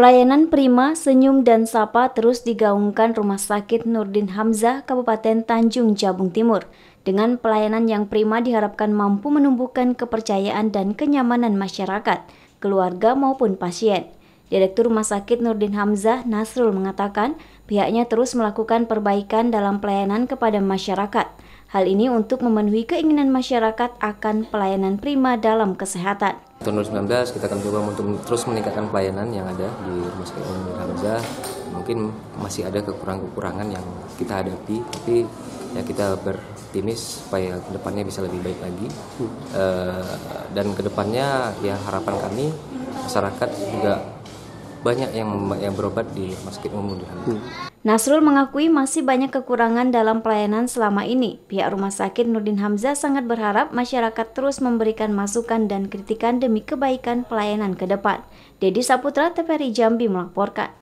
Pelayanan Prima, Senyum dan Sapa terus digaungkan Rumah Sakit Nurdin Hamzah, Kabupaten Tanjung Jabung Timur. Dengan pelayanan yang prima diharapkan mampu menumbuhkan kepercayaan dan kenyamanan masyarakat, keluarga maupun pasien. Direktur Rumah Sakit Nurdin Hamzah Nasrul mengatakan pihaknya terus melakukan perbaikan dalam pelayanan kepada masyarakat Hal ini untuk memenuhi keinginan masyarakat akan pelayanan prima dalam kesehatan. Tahun 2019 kita akan coba untuk terus meningkatkan pelayanan yang ada di Rumah Sakit Umum Raja. Mungkin masih ada kekurangan-kekurangan yang kita hadapi, tapi ya kita bertimis supaya kedepannya bisa lebih baik lagi. E, dan kedepannya ya harapan kami masyarakat juga banyak yang yang berobat di Masjid Umum di hmm. Nasrul mengakui masih banyak kekurangan dalam pelayanan selama ini. Pihak Rumah Sakit Nurdin Hamzah sangat berharap masyarakat terus memberikan masukan dan kritikan demi kebaikan pelayanan ke depan. Dedi Saputra, TVRI Jambi melaporkan.